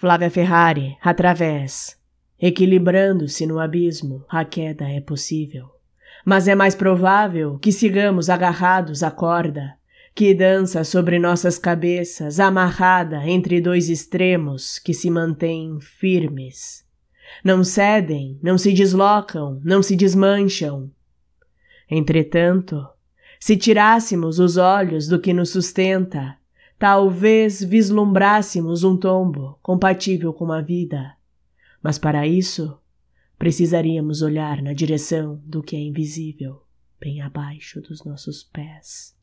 Flávia Ferrari, através. Equilibrando-se no abismo, a queda é possível. Mas é mais provável que sigamos agarrados à corda, que dança sobre nossas cabeças, amarrada entre dois extremos que se mantêm firmes. Não cedem, não se deslocam, não se desmancham. Entretanto, se tirássemos os olhos do que nos sustenta, Talvez vislumbrássemos um tombo compatível com a vida, mas para isso precisaríamos olhar na direção do que é invisível, bem abaixo dos nossos pés.